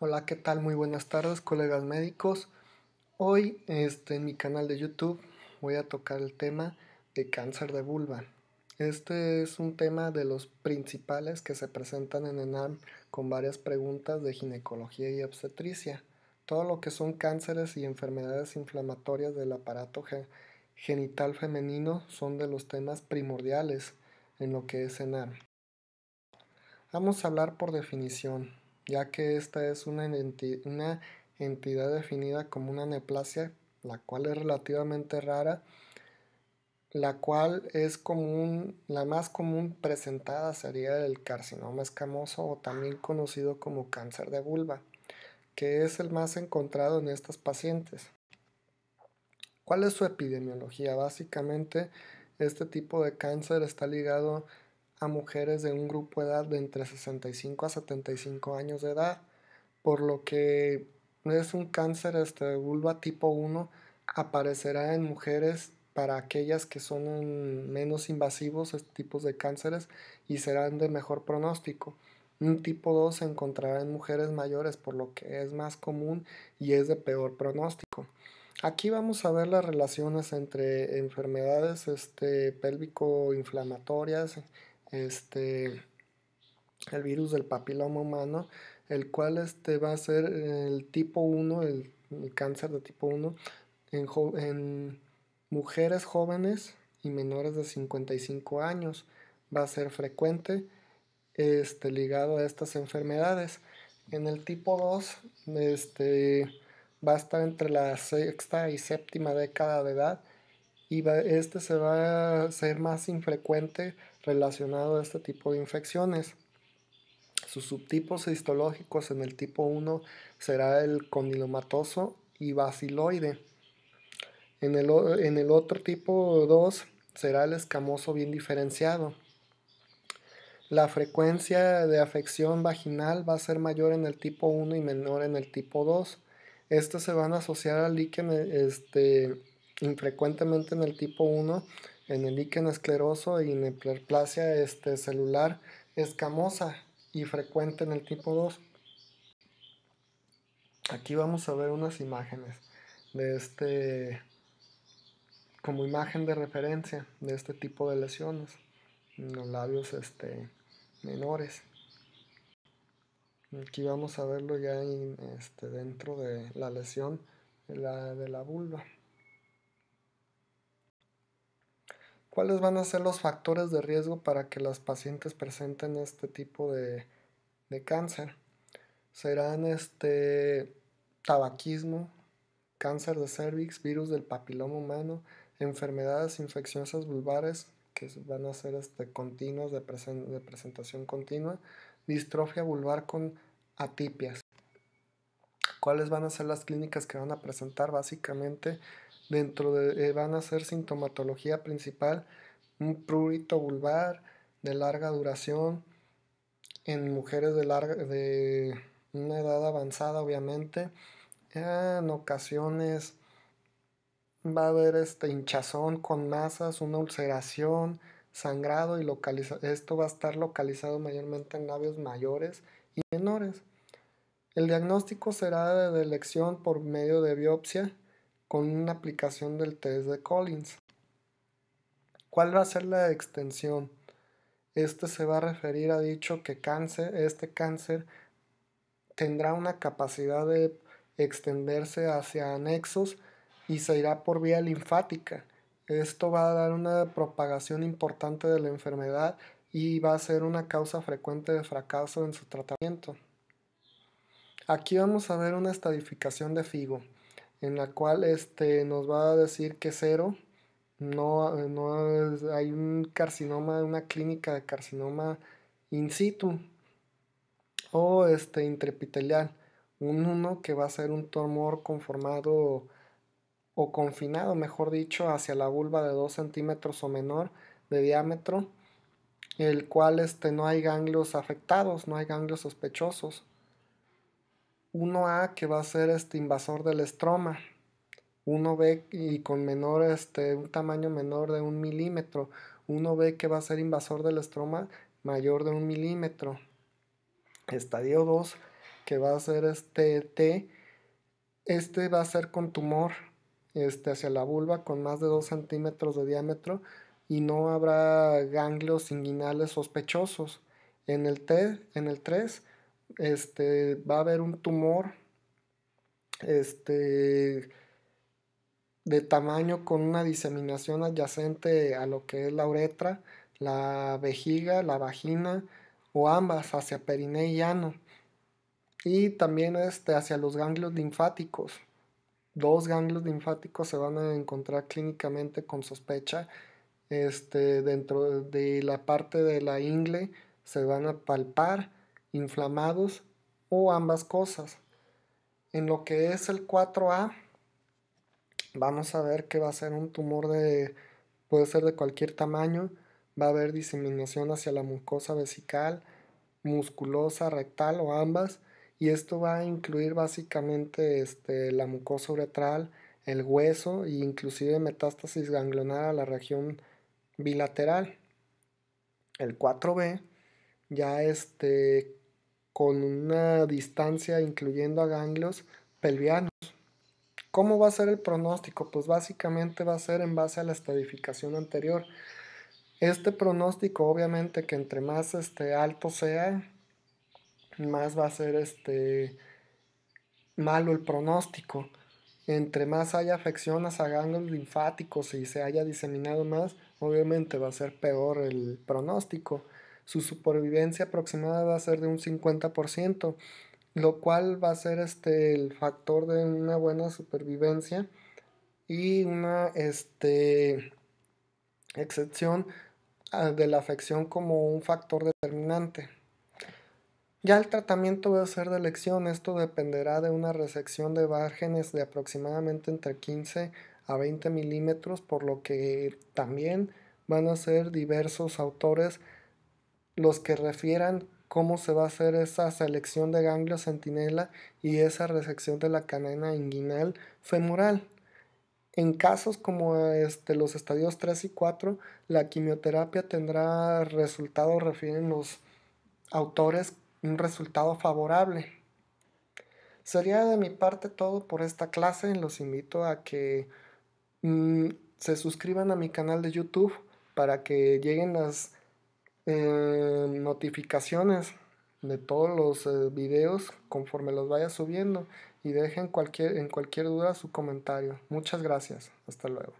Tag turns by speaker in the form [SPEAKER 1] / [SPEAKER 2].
[SPEAKER 1] Hola, ¿qué tal? Muy buenas tardes, colegas médicos. Hoy este, en mi canal de YouTube voy a tocar el tema de cáncer de vulva. Este es un tema de los principales que se presentan en Enarm con varias preguntas de ginecología y obstetricia. Todo lo que son cánceres y enfermedades inflamatorias del aparato genital femenino son de los temas primordiales en lo que es Enarm. Vamos a hablar por definición ya que esta es una, entidad definida como una neoplasia, la cual es relativamente rara, la cual es común, la más común presentada sería el carcinoma escamoso o también conocido como cáncer de vulva, que es el más encontrado en estas pacientes. ¿Cuál es su epidemiología? Básicamente, este tipo de cáncer está ligado a a mujeres de un grupo de edad de entre 65 a 75 años de edad, por lo que es un cáncer este, vulva tipo 1, aparecerá en mujeres para aquellas que son menos invasivos estos tipos de cánceres y serán de mejor pronóstico. Un tipo 2 se encontrará en mujeres mayores, por lo que es más común y es de peor pronóstico. Aquí vamos a ver las relaciones entre enfermedades este, pélvico-inflamatorias, este, el virus del papiloma humano, el cual este, va a ser el tipo 1, el, cáncer de tipo 1, en, mujeres jóvenes y menores de 55 años. Va a ser frecuente este, ligado a estas enfermedades. En el tipo 2, este, va a estar entre la sexta y séptima década de edad y este se va a ser más infrecuente relacionado a este tipo de infecciones. Sus subtipos histológicos en el tipo 1 será el condilomatoso y baciloide. En el, otro tipo 2 será el escamoso bien diferenciado. La frecuencia de afección vaginal va a ser mayor en el tipo 1 y menor en el tipo 2. estos se van a asociar al líquen este, infrecuentemente en el tipo 1, en el líquen escleroso y en el este, celular escamosa y frecuente en el tipo 2. Aquí vamos a ver unas imágenes de este como imagen de referencia de este tipo de lesiones en los labios este, menores. Aquí vamos a verlo ya este, dentro de la lesión la, de la vulva. ¿Cuáles van a ser los factores de riesgo para que las pacientes presenten este tipo de, cáncer? Serán este tabaquismo, cáncer de cervix, virus del papiloma humano, enfermedades infecciosas vulvares que van a ser este, continuas de, de presentación continua, distrofia vulvar con atipias. ¿Cuáles van a ser las clínicas que van a presentar? Básicamente dentro de, eh, van a ser sintomatología principal un prurito vulvar de larga duración en mujeres de, larga, de una edad avanzada obviamente en ocasiones va a haber este hinchazón con masas una ulceración sangrado y esto va a estar localizado mayormente en labios mayores y menores el diagnóstico será de elección por medio de biopsia con una aplicación del test de Collins. ¿Cuál va a ser la extensión? Este se va a referir a dicho que cáncer, este cáncer tendrá una capacidad de extenderse hacia anexos y se irá por vía linfática. Esto va a dar una propagación importante de la enfermedad y va a ser una causa frecuente de fracaso en su tratamiento. Aquí vamos a ver una estadificación de FIGO en la cual este, nos va a decir que cero. No, hay un carcinoma, una clínica de carcinoma in situ o este intraepitelial, un 1 que va a ser un tumor conformado o confinado, mejor dicho, hacia la vulva de 2 centímetros o menor de diámetro, el cual este, no hay ganglios afectados, no hay ganglios sospechosos. 1A que va a ser este invasor del estroma, 1B y con menor, este, un tamaño menor de un milímetro, 1B que va a ser invasor del estroma mayor de un milímetro, estadio 2 que va a ser este T, este va a ser con tumor este, hacia la vulva con más de 2 centímetros de diámetro y no habrá ganglios inguinales sospechosos. En el, T, en el 3 este, va a haber un tumor este, de tamaño con una diseminación adyacente a lo que es la uretra, la vejiga, la vagina o ambas hacia perineo y ano y también este, hacia los ganglios linfáticos. Dos ganglios linfáticos se van a encontrar clínicamente con sospecha este, dentro de la parte de la ingle, se van a palpar inflamados o ambas cosas. En lo que es el 4A, vamos a ver que va a ser un tumor de, puede ser de cualquier tamaño, va a haber diseminación hacia la mucosa vesical, musculosa, rectal o ambas, y esto va a incluir básicamente este, la mucosa uretral, el hueso e inclusive metástasis ganglionar a la región bilateral. El 4B ya este, con una distancia incluyendo a ganglios pelvianos. ¿Cómo va a ser el pronóstico? Pues básicamente va a ser en base a la estadificación anterior. Este pronóstico, obviamente, que entre más este, alto sea, más va a ser este, malo el pronóstico. Entre más haya afecciones a ganglios linfáticos y se haya diseminado más, obviamente va a ser peor el pronóstico su supervivencia aproximada va a ser de un 50%, lo cual va a ser este, el factor de una buena supervivencia y una este, excepción de la afección como un factor determinante. Ya el tratamiento va a ser de elección, esto dependerá de una resección de márgenes de aproximadamente entre 15 a 20 milímetros, por lo que también van a ser diversos autores los que refieran cómo se va a hacer esa selección de ganglio centinela y esa resección de la cadena inguinal femoral. En casos como este, los estadios 3 y 4, la quimioterapia tendrá resultados, refieren los autores, un resultado favorable. Sería de mi parte todo por esta clase. Los invito a que mm, se suscriban a mi canal de YouTube para que lleguen las notificaciones de todos los eh, videos conforme los vaya subiendo y dejen cualquier, en cualquier duda su comentario. Muchas gracias. Hasta luego.